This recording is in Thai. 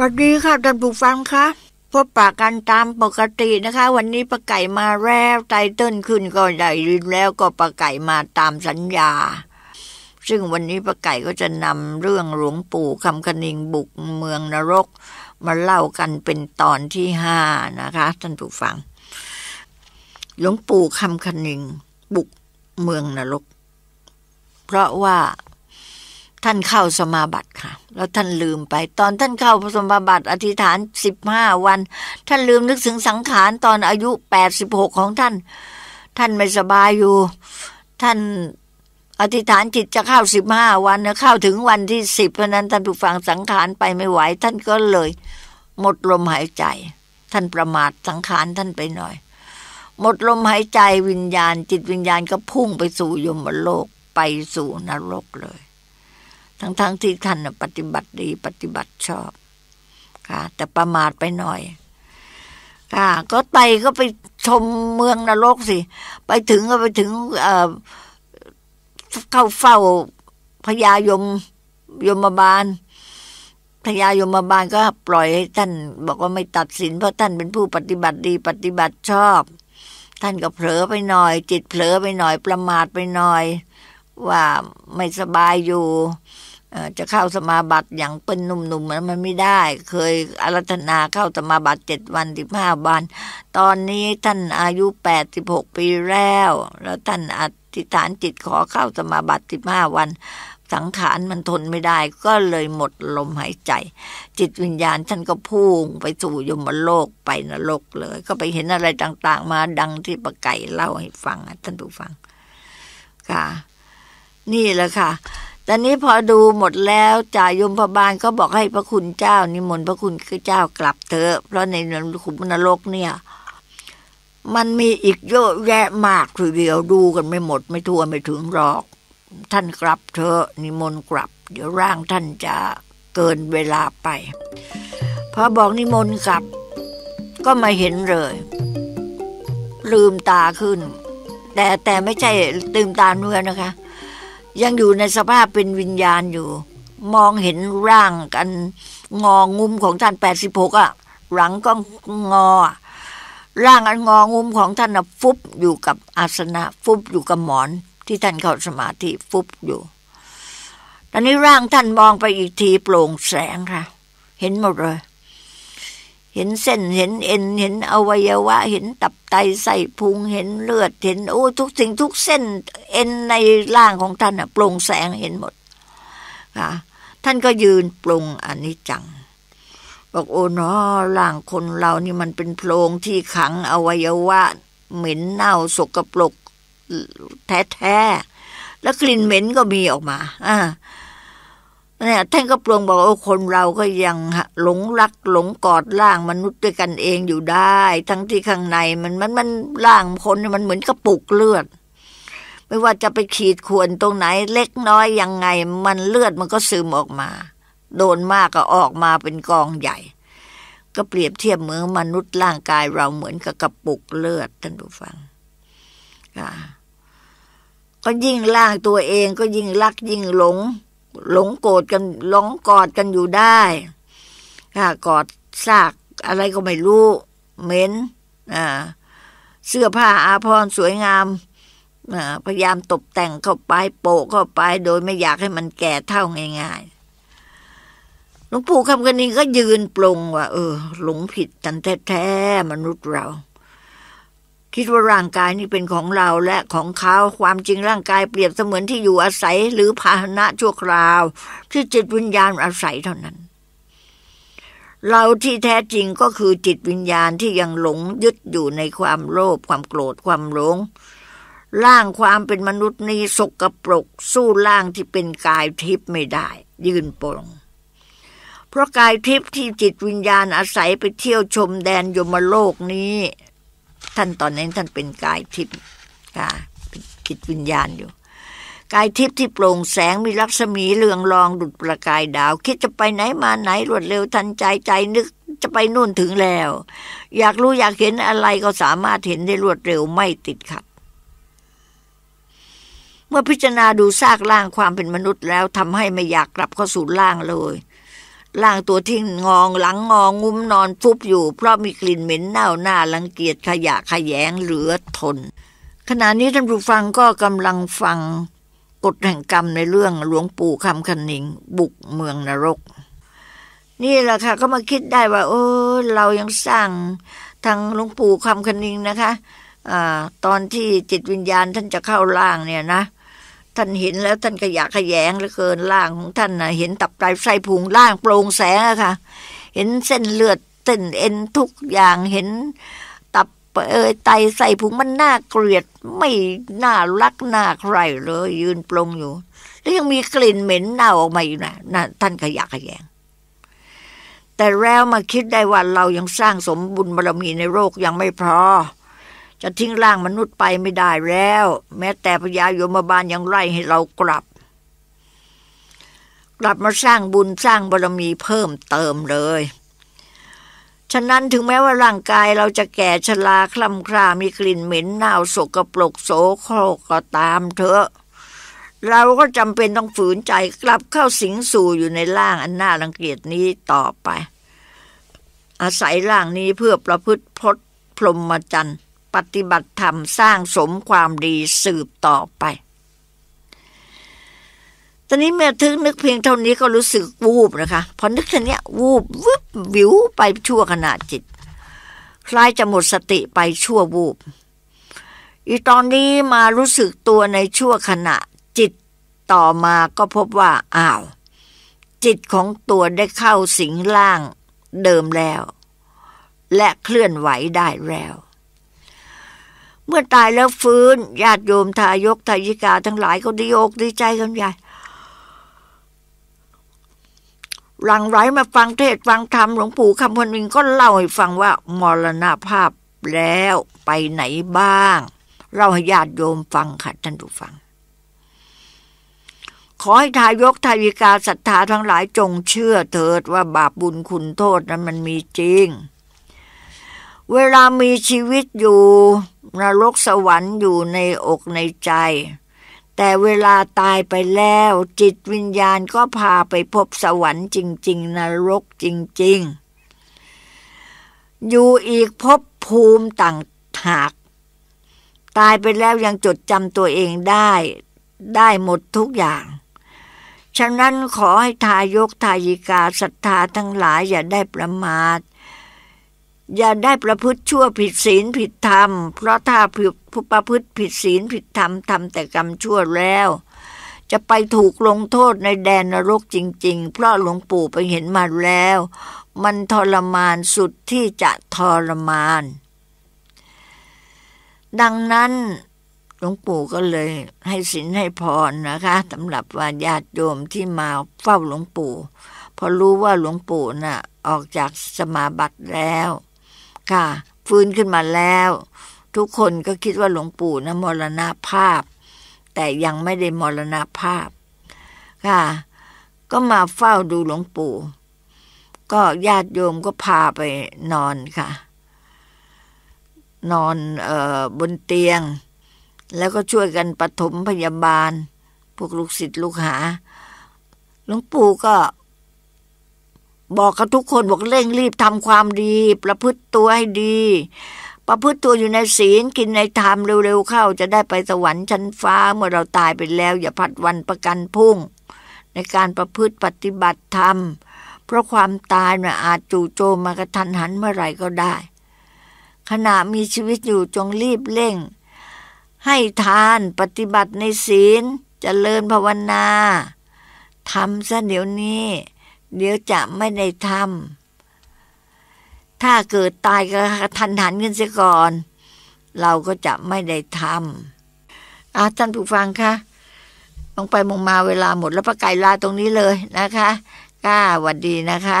วัสดีค่ะท่านผู้ฟังคะพบปากันตามปกตินะคะ วันนี้ปาไก่มาแล้วไตเติ้ลขึ้นก็ได้ยินแล้วก็ปาไก่มาตามสัญญา ซึ่งวันนี้ปาไก่ก็จะนำเรื่องหลวงปู่คำคนิงบุกเมืองนรกมาเล่ากันเป็นตอนที่ห้านะคะ ท่านผู้ฟัง หลวงปู่คำคนิงบุกเมืองนรก เพราะว่าท่านเข้าสมาบัติค่ะแล้วท่านลืมไปตอนท่านเข้าสมบัติอธิษฐานสิบห้าวัน ท่านลืมนึกถึงสังขารตอนอายุแปดสิบหกของท่าน ท่านไม่สบายอยู่ ท่านอธิษฐานจิตจะเข้าสิบห้าวันนะเข้าถึงวันที่สิบเพราะนั้นท่านผู้ฟังสังขารไปไม่ไหว ท่านก็เลย หมดลมหายใจ ท่านประมาทสังขารท่านไปหน่อย หมดลมหายใจวิญญาณ จิตวิญญาณก็พุ่งไปสู่ยมโลกไปสู่นรกเลยทั้งๆทที่ท่านปฏิบัติดี ปฏิบัติชอบค่ะแต่ประมาทไปหน่อยค่ะก็ไปก็ไปชมเมืองนรกสิไปถึงก็ไปถึงเเข้าเฝ้าพญายมยมบาลพญายมบาลก็ปล่อยให้ท่าน บอกว่าไม่ตัดสินเพราะท่านเป็นผู้ปฏิบัติดี ปฏิบัติชอบ ท่านก็เผลอไปหน่อย จิตเผลอไปหน่อย ประมาทไปหน่อยว่าไม่สบายอยู่จะเข้าสมาบัติอย่างเป็นหนุ่มๆมันไม่ได้ เคยอารัธนาเข้าสมาบัติเจ็ดวันสิบห้าวัน ตอนนี้ท่านอายุแปดสิบหกปี แล้วแล้วท่านอธิษฐานจิตขอเข้าสมาบัติสิบห้าวัน สังขารมันทนไม่ได้ ก็เลยหมดลมหายใจจิตวิญญาณท่านก็พุ่งไปสู่ยมโลกไปนรกเลย ก็ไปเห็นอะไรต่างๆมาดังที่ประไก่เล่าให้ฟังท่านผู้ฟังค่ะนี่แหละค่ะ ตอนนี้พอดูหมดแล้วจ่ายมพบาลก็บอกให้พระคุณเจ้า นิมนต์พระคุณเจ้ากลับเถอะ เพราะในขุมนรกเนี่ย มันมีอีกเยอะแยะมากทีเดียวดูกันไม่หมดไม่ทั่วไม่ถึงหรอก ท่านกลับเถอะนิมนต์กลับ เดี๋ยวร่างท่านจะเกินเวลาไปพอบอกนิมนต์กลับ ก็มาเห็นเลย ลืมตาขึ้น แต่แต่ไม่ใช่ตื่มตาเนื้อนะคะยังอยู่ในสภาพเป็นวิญญาณอยู่ มองเห็นร่างกันงองุมของท่านแปดสิบหกอ่ะหลังก็งอ ร่างอันงองุมของท่านะฟุบอยู่กับอาสนะฟุบอยู่กับหมอน ที่ท่านเข้าสมาธิฟุบอยู่ ตอนนี้ร่างท่านมองไปอีกทีโปร่งแสงค่ะเห็นหมดเลยเห็นเส้นเห็นเอ็นเห็นอวัยวะ เห็นตับไตใส่พุงเห็นเลือดเห็น โอ้ ทุกสิ่งทุกเส้น เอ็นในร่างของท่านอะปรงแสงเห็นหมดค่ะท่านก็ยืนปรงอนิจจัง บอกโอ้นอร่างคนเรานี่มันเป็นโพรงที่ขังอวัยวะ เหม็นเน่าสกปรกแท้ ๆ แล้วกลิ่นเหม็นก็มีออกมาอ่าเนี่ยท่านก็ปรงบอกว่าคนเราก็ยังหลงรัก หลงกอด ร่างมนุษย์ด้วยกันเองอยู่ได้ ทั้งที่ข้างในมันมันมันร่างคนมันเหมือนกระปุกเลือด ไม่ว่าจะไปขีดข่วนตรงไหน เล็กน้อยยังไง มันเลือดมันก็ซึมออกมา โดนมากก็ออกมาเป็นกองใหญ่ ก็เปรียบเทียบเหมือนมนุษย์ร่างกาย เราเหมือนกับกระปุกเลือดท่านผู้ฟังก็ยิ่งร่างตัวเอง ก็ยิ่งรักยิ่งหลงหลงโกรธกันหลงกอดกันอยู่ได้ ค่ะกอดซากอะไรก็ไม่รู้เหม็นอ่า เสื้อผ้าอาพรสวยงามพยายามตกแต่งเข้าไปโปะเข้าไป โดยไม่อยากให้มันแก่เท่าง่ายๆหลวงปู่คำกนี้ก็ยืนปรงว่าเออหลงผิดกันแท้ ๆ มนุษย์เราคิดว่าร่างกายนี้เป็นของเราและของเขา ความจริงร่างกายเปรียบเสมือนที่อยู่อาศัยหรือพาหนะชั่วคราว ที่จิตวิญญาณอาศัยเท่านั้น เราที่แท้จริงก็คือจิตวิญญาณที่ยังหลงยึดอยู่ในความโลภความโกรธความหลงร่างความเป็นมนุษย์นี้สกปรกสู้ร่างที่เป็นกายทิพย์ไม่ได้ ยืนปรงเพราะกายทิพย์ที่จิตวิญญาณอาศัยไปเที่ยวชมแดนยมโลกนี้ท่านตอนนั้น ท่านเป็นกายทิพย์ค่ะจิตวิญญาณอยู่ กายทิพย์ที่โปร่งแสงมีลักษมีเรืองรองดุดประกายดาว คิดจะไปไหนมาไหนรวดเร็วทันใจใจนึกจะไปนู่นถึงแล้ว อยากรู้อยากเห็นอะไรก็สามารถเห็นได้รวดเร็วไม่ติดขัดเมื่อพิจารณาดูซากร่างความเป็นมนุษย์แล้วทำให้ไม่อยากกลับเข้าสู่ร่างเลยล่างตัวทิ้งงองหลังงองงุ้มนอนฟุบอยู่เพราะมีกลิ่นเหม็นเน่า หน้ารังเกียจขยะขยง เหลือทน ขณะนี้ท่านผู้ฟังก็กำลังฟังกฎแห่งกรรมในเรื่องหลวงปู่คำคนิงบุกเมืองนรก นี่แหละค่ะก็มาคิดได้ว่าโอ้เรายังสร้างทางหลวงปู่คำคนิงนะคะอะตอนที่จิตวิญญาณท่านจะเข้าล่างเนี่ยนะท่านเห็นแล้วท่านก็อยากขยงเหลือเกิน ล่างของท่านนะเห็นตับไตไส้พุงล่างโปร่งแสงอะค่ะ เห็นเส้นเลือดเส้นเอ็นทุกอย่างเห็น ตับเอยไตใส่พุงมันน่าเกลียดไม่น่ารักน่าใครเลยยืนโปร่งอยู่แล้วยังมีกลิ่นเหม็นเน่าออกมาอยู่นะนะท่านก็อยากขยงแต่แล้วมาคิดได้ว่า เรายังสร้างสมบุญบารมีในโลกยังไม่พอจะทิ้งร่างมนุษย์ไปไม่ได้แล้ว แม้แต่พญายมบาลยังไล่ให้เรากลับ กลับมาสร้างบุญสร้างบารมีเพิ่มเติมเลย ฉะนั้นถึงแม้ว่าร่างกายเราจะแก่ชราคล่ำคลามีกลิ่นเหม็นเน่าสกปรกโสโครก็ตามเถอะ เราก็จำเป็นต้องฝืนใจกลับเข้าสิงสู่อยู่ในร่างอันน่ารังเกียจนี้ต่อไป อาศัยร่างนี้เพื่อประพฤติพจนพรหมจรรย์ปฏิบัติธรรมสร้างสมความดีสืบต่อไป ตอนนี้เมื่อถึงนึกเพียงเท่านี้ก็รู้สึกวูบนะคะ พอนึกเท่านี้วูบวึบวิวไปชั่วขณะจิต คล้ายจะหมดสติไปชั่ววูบ อีตอนนี้มารู้สึกตัวในชั่วขณะจิตต่อมา ก็พบว่าอ้าว จิตของตัวได้เข้าสิงล่างเดิมแล้ว และเคลื่อนไหวได้แล้วเมื่อตายแล้วฟื้นญาติโยมทายกทายิกา ทั้งหลาย ก็ดีอกดีใจกันใหญ่หลังไรมาฟังเทศฟังธรรมหลวงปู่คำพนิงก็เล่าให้ฟังว่ามรณภาพแล้วไปไหนบ้างเราให้ญาติโยมฟังค่ะท่านผู้ฟัง ขอให้ทายกทายิกาศรัทธาทั้งหลายจงเชื่อเถิดว่าบาปบุญคุณโทษนั้นมันมีจริง เวลามีชีวิตอยู่นรกสวรรค์อยู่ในอกในใจ แต่เวลาตายไปแล้วจิตวิญญาณก็พาไปพบสวรรค์จริง ๆ นรกจริง ๆ อยู่อีกพบภูมิต่างหากตายไปแล้วยังจดจำตัวเองได้ ได้หมดทุกอย่าง ฉะนั้นขอให้ทายกทายิกาศรัทธาทั้งหลายอย่าได้ประมาทอย่าได้ประพฤติชั่วผิดศีลผิดธรรม เพราะถ้าผู้ประพฤติผิดศีลผิดธรรม ทำแต่กรรมชั่วแล้ว จะไปถูกลงโทษในแดนนรกจริง ๆ เพราะหลวงปู่ไปเห็นมาแล้ว มันทรมานสุดที่จะทรมาน ดังนั้นหลวงปู่ก็เลยให้ศีลให้พรนะคะสำหรับว่าญาติโยมที่มาเฝ้าหลวงปู่พอรู้ว่าหลวงปู่นะ่ะออกจากสมาบัติแล้วค่ะ ฟื้นขึ้นมาแล้ว ทุกคนก็คิดว่าหลวงปู่นะมรณภาพ แต่ยังไม่ได้มรณภาพค่ะ ก็มาเฝ้าดูหลวงปู่ ก็ญาติโยมก็พาไปนอนค่ะ นอนออบนเตียง แล้วก็ช่วยกันปฐมพยาบาล พวกลูกศิษย์ลูกหา หลวงปู่ก็บอกกับทุกคนบอกเร่งรีบทำความดีประพฤติตัวให้ดี ประพฤติตัวอยู่ในศีลกินในธรรมเร็วๆเข้าจะได้ไปสวรรค์ชั้นฟ้าเมื่อเราตายไปแล้ว อย่าพัดวันประกันพุ่ง ในการประพฤติปฏิบัติธรรม เพราะความตายน่ะอาจจู่โจม มากระทันหันเมื่อไหร่ก็ได้ ขณะมีชีวิตอยู่จงรีบเร่ง ให้ทานปฏิบัติในศีลจเจริญภาวนาทำซะเดี๋ยวนี้เดี๋ยวจะไม่ได้ทำถ้าเกิดตายก็ทันหันกันเสียก่อน เราก็จะไม่ได้ทำอาท่านผู้ฟังคะมองไปมองมาเวลาหมดแล้วประกายลาตรงนี้เลยนะคะก้าวัดดีนะคะ